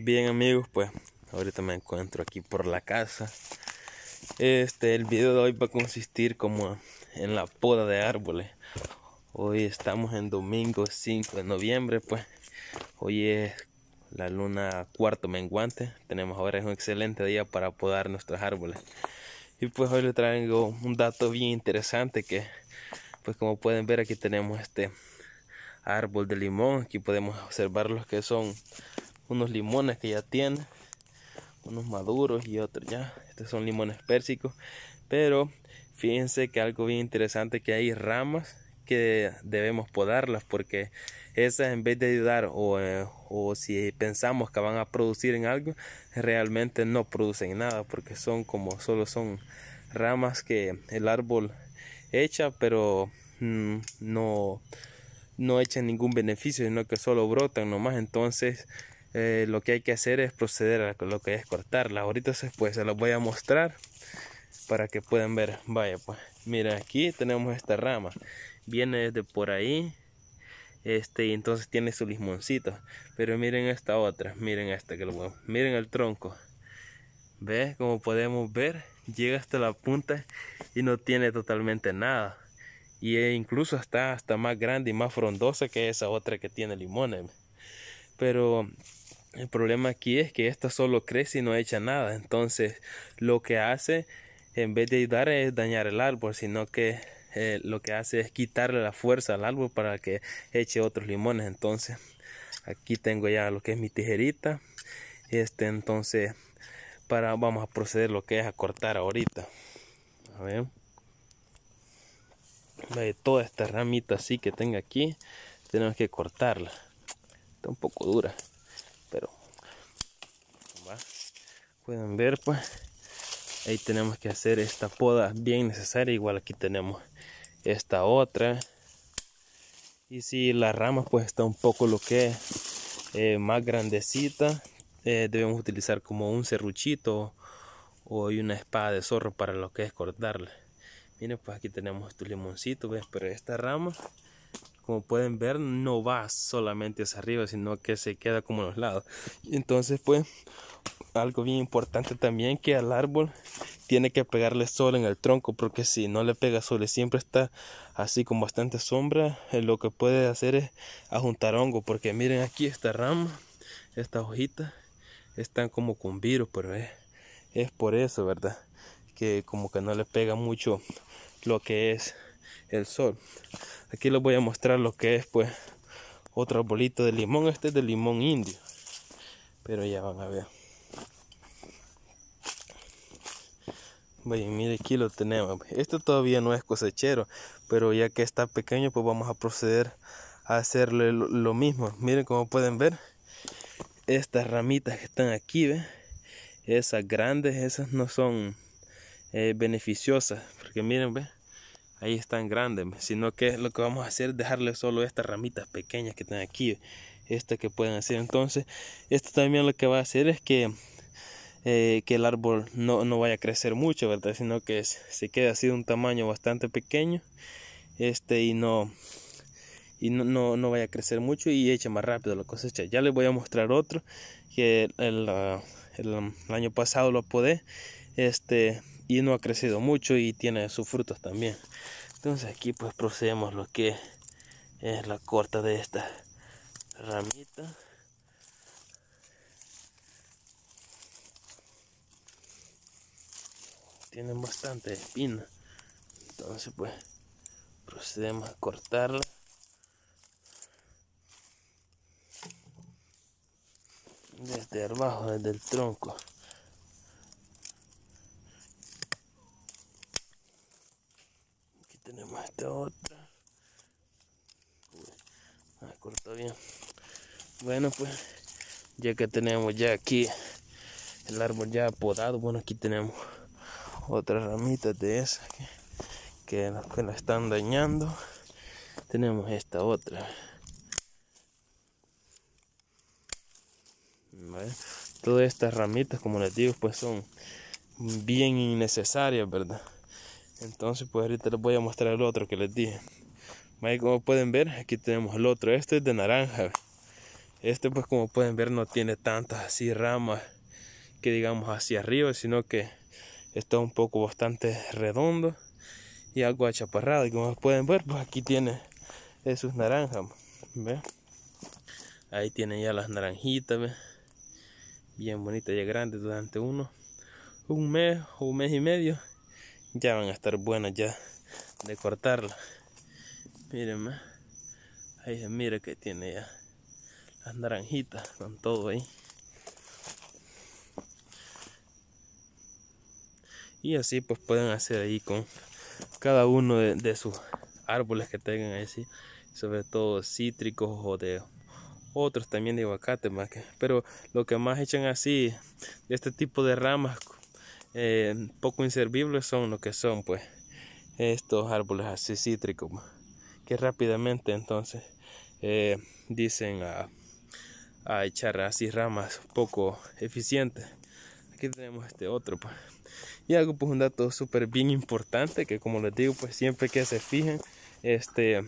Bien amigos, pues ahorita me encuentro aquí por la casa. Este, el video de hoy va a consistir como en la poda de árboles. Hoy estamos en domingo 5 de noviembre, pues hoy es la luna cuarto menguante. Tenemos ahora es un excelente día para podar nuestros árboles. Y pues hoy les traigo un dato bien interesante que pues como pueden ver aquí tenemos este árbol de limón. Aquí podemos observar los que son unos limones que ya tienen unos maduros y otros ya. Estos son limones pérsicos, pero fíjense que algo bien interesante que hay ramas que debemos podarlas porque esas en vez de ayudar o, eh, o, si pensamos que van a producir en algo realmente no producen nada porque son como solo son ramas que el árbol echa pero mm, no no echan ningún beneficio sino que solo brotan nomás entonces eh, lo que hay que hacer es proceder a lo que es cortarla. Ahorita pues se los voy a mostrar para que puedan ver. Vaya pues, mira aquí tenemos esta rama. Viene desde por ahí. Este, y entonces tiene su limoncito. Pero miren esta otra, miren esta que lo Miren el tronco. ¿Ves? Como podemos ver, llega hasta la punta y no tiene totalmente nada. Y incluso está hasta más grande y más frondosa que esa otra que tiene limones. Pero el problema aquí es que esta solo crece y no echa nada. Entonces, lo que hace, en vez de ayudar, es dañar el árbol, sino que eh, lo que hace es quitarle la fuerza al árbol para que eche otros limones. Entonces, aquí tengo ya lo que es mi tijerita. Este, entonces, para vamos a proceder lo que es a cortar ahorita. A ver. toda esta ramita así que tengo aquí, tenemos que cortarla. Está un poco dura pero pueden ver pues ahí tenemos que hacer esta poda bien necesaria igual aquí tenemos esta otra y si la rama pues está un poco lo que eh, más grandecita eh, debemos utilizar como un serruchito o una espada de zorro para lo que es cortarla miren pues aquí tenemos estos limoncitos pero esta rama como pueden ver no va solamente hacia arriba sino que se queda como a los lados entonces pues algo bien importante también que al árbol tiene que pegarle sol en el tronco porque si no le pega sol y siempre está así con bastante sombra eh, lo que puede hacer es ajuntar hongo porque miren aquí esta rama esta hojita están como con virus pero es por eso verdad que como que no le pega mucho lo que es el sol aquí les voy a mostrar lo que es pues otro bolito de limón este es de limón indio pero ya van a ver Vayan, aquí lo tenemos. Esto todavía no es cosechero, pero ya que está pequeño, pues vamos a proceder a hacerle lo, mismo. Miren como pueden ver, estas ramitas que están aquí, ¿ve? esas grandes, esas no son eh, beneficiosas, porque miren, ve, ahí están grandes, sino que lo que vamos a hacer es dejarle solo estas ramitas pequeñas que están aquí, estas que pueden hacer. Entonces, esto también lo que va a hacer es que, eh, que el árbol no, no, vaya a crecer mucho, ¿verdad? Sino que se quede así de un tamaño bastante pequeño este y no y no, no, vaya a crecer mucho y eche más rápido la cosecha. Ya les voy a mostrar otro que el, ah, año pasado lo pude, Este, y no ha crecido mucho y tiene sus frutos también. Entonces aquí pues procedemos lo que es la corta de esta ramita. Tienen bastante espina. Entonces pues procedemos a cortarla. Desde abajo, desde el tronco. otra. bien. Bueno, pues ya que tenemos ya aquí el árbol ya podado, bueno, aquí tenemos otras ramitas de esas que, que, la, están dañando. Tenemos esta otra. Todas estas ramitas, como les digo, pues son bien innecesarias, ¿verdad? Entonces pues ahorita les voy a mostrar el otro que les dije. como pueden ver, aquí tenemos el otro. Este es de naranja. Este pues como pueden ver no tiene tantas así ramas que digamos hacia arriba, sino que está un poco bastante redondo y algo achaparrado. Y como pueden ver, pues aquí tiene esos naranjas. Ahí tienen ya las naranjitas, bien bonitas, ya grandes durante uno, un mes o un mes y medio ya van a estar buenas ya de cortarla. Miren, ahí se mira que tiene ya las naranjitas con todo ahí. Y así pues pueden hacer ahí con cada uno de, sus árboles que tengan ahí, sobre todo cítricos o de otros también de aguacate más pero lo que más echan así de este tipo de ramas eh, poco inservibles son lo que son pues estos árboles así cítricos que rápidamente entonces eh, dicen a, echar así ramas poco eficientes aquí tenemos este otro pues. y algo pues un dato súper bien importante que como les digo pues siempre que se fijen este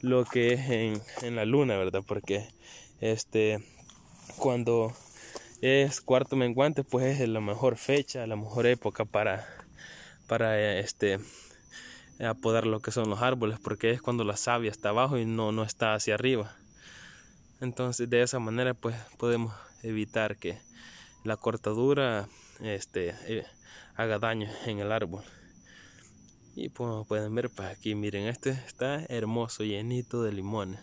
lo que es en, en la luna verdad porque este cuando es cuarto menguante, pues es la mejor fecha, la mejor época para, para eh, este apodar lo que son los árboles, porque es cuando la savia está abajo y no, no está hacia arriba. Entonces de esa manera pues podemos evitar que la cortadura este, eh, haga daño en el árbol. Y pues pueden ver, pues, aquí miren, este está hermoso, llenito de limones.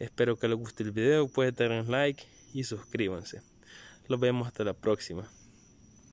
Espero que les guste el video, pueden darle un like y suscríbanse. Los vemos hasta la próxima.